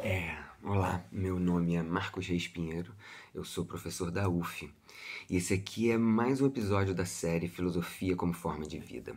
É, olá, meu nome é Marcos Reis Pinheiro, eu sou professor da UF e esse aqui é mais um episódio da série Filosofia como Forma de Vida.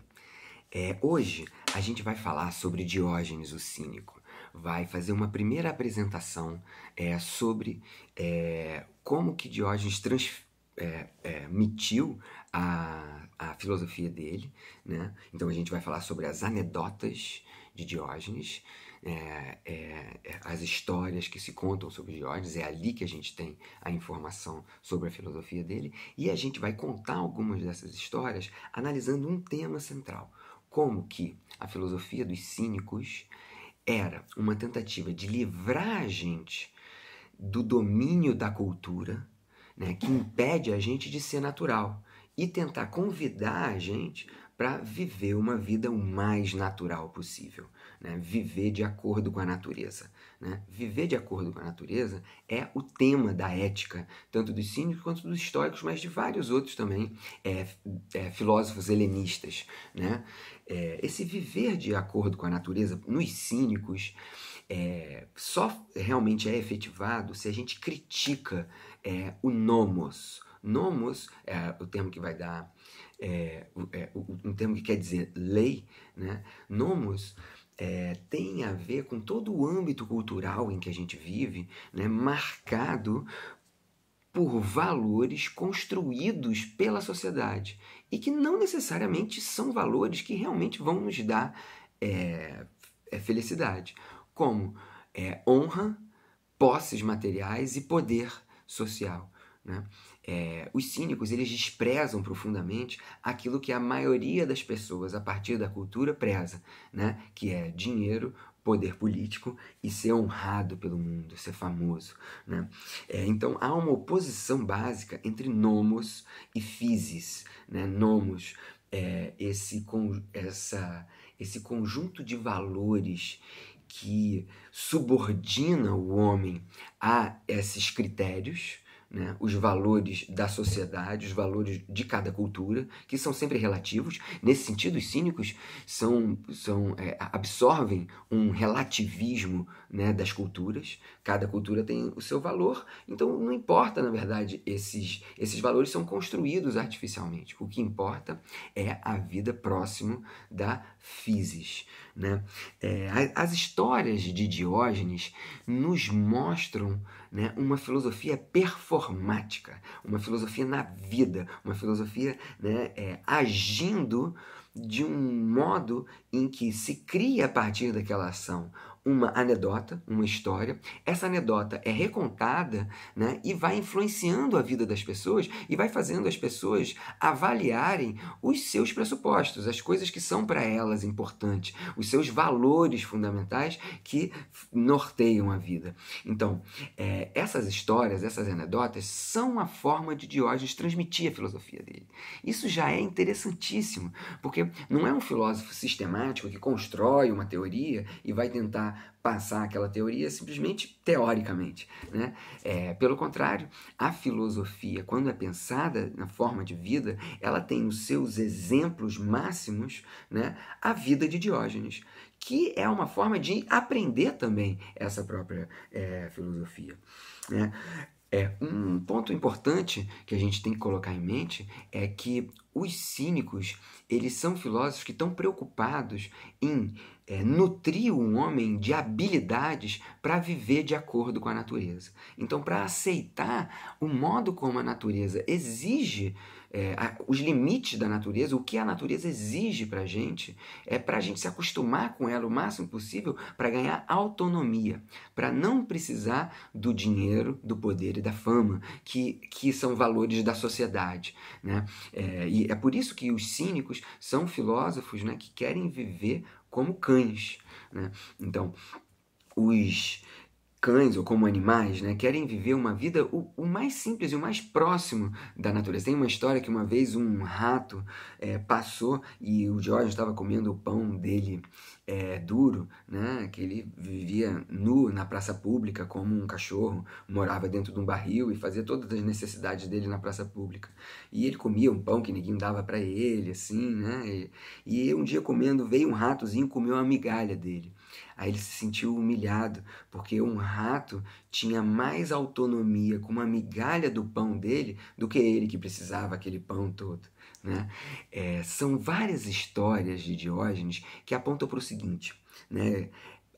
É, hoje a gente vai falar sobre Diógenes o Cínico, vai fazer uma primeira apresentação é, sobre é, como que Diógenes trans, é, é, mitiu a, a filosofia dele, né? Então a gente vai falar sobre as anedotas de Diógenes, é, é, é, as histórias que se contam sobre Diógenes, é ali que a gente tem a informação sobre a filosofia dele, e a gente vai contar algumas dessas histórias analisando um tema central, como que a filosofia dos cínicos era uma tentativa de livrar a gente do domínio da cultura, né, que impede a gente de ser natural, e tentar convidar a gente para viver uma vida o mais natural possível, né? viver de acordo com a natureza. Né? Viver de acordo com a natureza é o tema da ética, tanto dos cínicos quanto dos históricos, mas de vários outros também, é, é, filósofos helenistas. Né? É, esse viver de acordo com a natureza, nos cínicos, é, só realmente é efetivado se a gente critica é, o nomos. Nomos é o termo que vai dar é, é, um termo que quer dizer lei, né? nomos, é, tem a ver com todo o âmbito cultural em que a gente vive, né? marcado por valores construídos pela sociedade e que não necessariamente são valores que realmente vão nos dar é, é felicidade, como é, honra, posses materiais e poder social. Né? É, os cínicos eles desprezam profundamente aquilo que a maioria das pessoas, a partir da cultura, preza, né? que é dinheiro, poder político e ser honrado pelo mundo, ser famoso. Né? É, então há uma oposição básica entre nomos e physis. Né? Nomos é esse, essa, esse conjunto de valores que subordina o homem a esses critérios né, os valores da sociedade, os valores de cada cultura, que são sempre relativos. Nesse sentido, os cínicos são, são é, absorvem um relativismo né, das culturas. Cada cultura tem o seu valor, então não importa, na verdade, esses, esses valores são construídos artificialmente. O que importa é a vida próximo da physis. Né? É, as histórias de Diógenes nos mostram né, uma filosofia performática, uma filosofia na vida, uma filosofia né, é, agindo de um modo em que se cria a partir daquela ação, uma anedota, uma história. Essa anedota é recontada né, e vai influenciando a vida das pessoas e vai fazendo as pessoas avaliarem os seus pressupostos, as coisas que são para elas importantes, os seus valores fundamentais que norteiam a vida. Então, é, essas histórias, essas anedotas são a forma de Diógenes transmitir a filosofia dele. Isso já é interessantíssimo, porque não é um filósofo sistemático que constrói uma teoria e vai tentar passar aquela teoria simplesmente teoricamente. Né? É, pelo contrário, a filosofia, quando é pensada na forma de vida, ela tem os seus exemplos máximos né, a vida de Diógenes, que é uma forma de aprender também essa própria é, filosofia. Né? É, um ponto importante que a gente tem que colocar em mente é que os cínicos, eles são filósofos que estão preocupados em é, nutriu um homem de habilidades para viver de acordo com a natureza. Então, para aceitar o modo como a natureza exige, é, a, os limites da natureza, o que a natureza exige para a gente, é para a gente se acostumar com ela o máximo possível para ganhar autonomia, para não precisar do dinheiro, do poder e da fama, que, que são valores da sociedade. Né? É, e é por isso que os cínicos são filósofos né, que querem viver como cães. Né? Então, os cães ou como animais, né, querem viver uma vida o, o, mais simples e o mais próximo da natureza. Tem uma história que uma vez um rato é, passou e o George estava comendo o pão dele é, duro, né? que ele vivia nu na praça pública como um cachorro, morava dentro de um barril e fazia todas as necessidades dele na praça pública. E ele comia um pão que ninguém dava para ele, assim, né? E, e um dia comendo, veio um ratozinho e comeu uma migalha dele. Aí ele se sentiu humilhado, porque um rato tinha mais autonomia com uma migalha do pão dele do que ele que precisava aquele pão todo. Né? É, são várias histórias de Diógenes que apontam para o seguinte: né?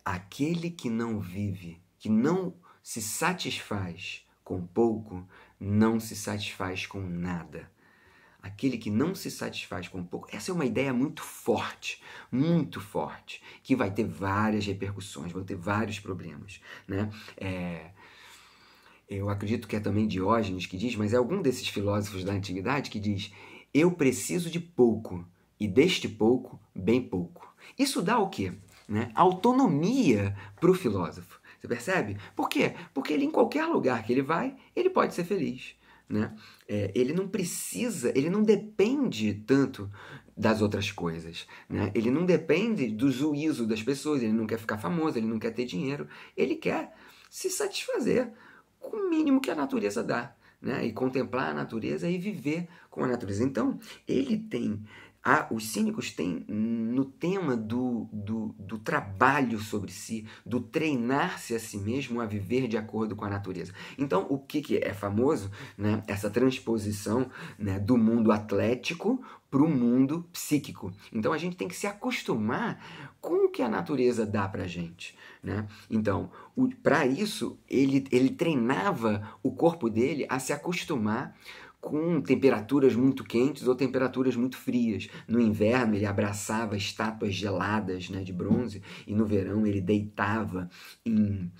aquele que não vive, que não se satisfaz com pouco, não se satisfaz com nada aquele que não se satisfaz com pouco. Essa é uma ideia muito forte, muito forte, que vai ter várias repercussões, vão ter vários problemas, né? É, eu acredito que é também Diógenes que diz, mas é algum desses filósofos da antiguidade que diz: eu preciso de pouco e deste pouco bem pouco. Isso dá o quê? Né? Autonomia para o filósofo. Você percebe? Por quê? Porque ele, em qualquer lugar que ele vai, ele pode ser feliz né? É, ele não precisa, ele não depende tanto das outras coisas, né? Ele não depende do juízo das pessoas, ele não quer ficar famoso, ele não quer ter dinheiro, ele quer se satisfazer com o mínimo que a natureza dá, né? E contemplar a natureza e viver com a natureza. Então, ele tem os cínicos têm no tema do, do, do trabalho sobre si, do treinar-se a si mesmo a viver de acordo com a natureza. Então, o que, que é famoso? Né? Essa transposição né, do mundo atlético para o mundo psíquico. Então, a gente tem que se acostumar com o que a natureza dá para gente. Né? Então, para isso, ele, ele treinava o corpo dele a se acostumar com temperaturas muito quentes ou temperaturas muito frias. No inverno ele abraçava estátuas geladas né, de bronze e no verão ele deitava em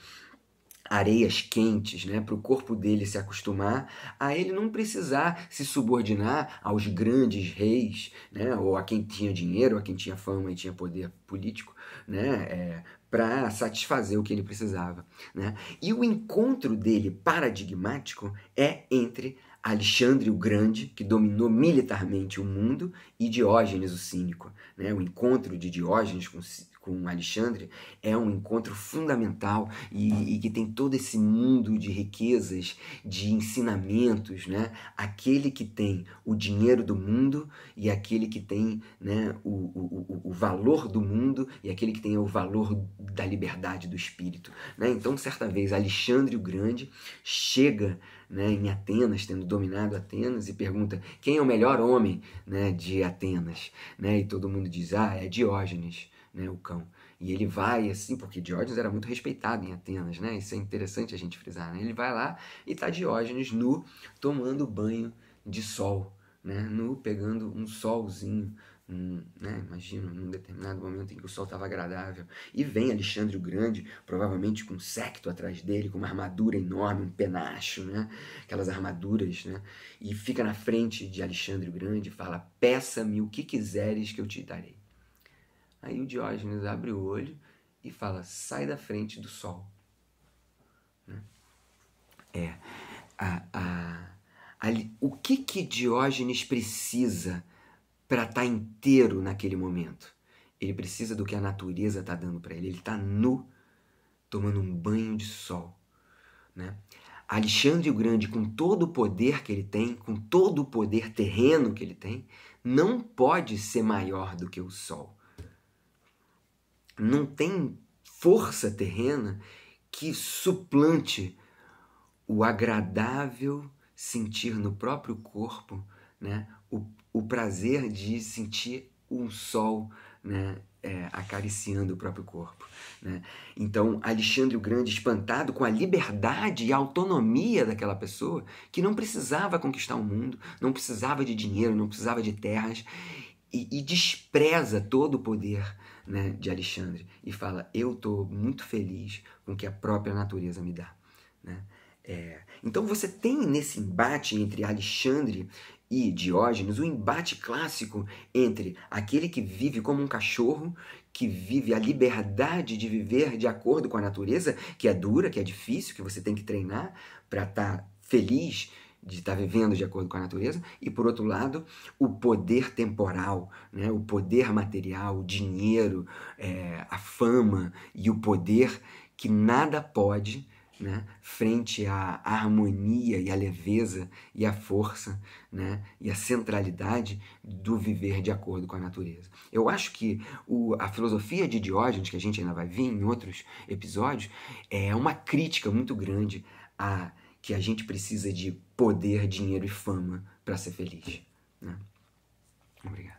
areias quentes, né, para o corpo dele se acostumar, a ele não precisar se subordinar aos grandes reis, né, ou a quem tinha dinheiro, a quem tinha fama e tinha poder político, né, é, para satisfazer o que ele precisava, né. E o encontro dele paradigmático é entre Alexandre o Grande, que dominou militarmente o mundo, e Diógenes o Cínico. Né? O encontro de Diógenes com com Alexandre é um encontro fundamental e, e, que tem todo esse mundo de riquezas, de ensinamentos, né? Aquele que tem o dinheiro do mundo e aquele que tem né, o, o, o valor do mundo e aquele que tem o valor da liberdade do espírito, né? Então, certa vez, Alexandre o Grande chega né, em Atenas, tendo dominado Atenas, e pergunta quem é o melhor homem né, de Atenas, né? E todo mundo diz, ah, é Diógenes né, o cão. E ele vai assim, porque Diógenes era muito respeitado em Atenas, né? Isso é interessante a gente frisar, né? Ele vai lá e tá Diógenes nu, tomando banho de sol, né? Nu, pegando um solzinho, um, né? Imagina, num determinado momento em que o sol estava agradável. E vem Alexandre o Grande, provavelmente com um secto atrás dele, com uma armadura enorme, um penacho, né? Aquelas armaduras, né? E fica na frente de Alexandre o Grande e fala, peça-me o que quiseres que eu te darei. Aí o Diógenes abre o olho e fala: sai da frente do sol. Né? É. A, a, a, o que, que Diógenes precisa para estar tá inteiro naquele momento? Ele precisa do que a natureza está dando para ele. Ele está nu, tomando um banho de sol. Né? Alexandre o Grande, com todo o poder que ele tem, com todo o poder terreno que ele tem, não pode ser maior do que o sol não tem força terrena que suplante o agradável sentir no próprio corpo né, o, o prazer de sentir um sol né, é, acariciando o próprio corpo. Né? Então, Alexandre o Grande, espantado com a liberdade e a autonomia daquela pessoa, que não precisava conquistar o mundo, não precisava de dinheiro, não precisava de terras, e, e despreza todo o poder né, de Alexandre e fala: Eu estou muito feliz com o que a própria natureza me dá. Né? É, então você tem nesse embate entre Alexandre e Diógenes, o um embate clássico entre aquele que vive como um cachorro, que vive a liberdade de viver de acordo com a natureza, que é dura, que é difícil, que você tem que treinar para estar tá feliz de estar vivendo de acordo com a natureza, e por outro lado, o poder temporal, né? o poder material, o dinheiro, é, a fama e o poder que nada pode né? frente à harmonia e à leveza e à força né? e à centralidade do viver de acordo com a natureza. Eu acho que o, a filosofia de Diógenes, que a gente ainda vai ver em outros episódios, é uma crítica muito grande à que a gente precisa de poder, dinheiro e fama para ser feliz. Né? Obrigado.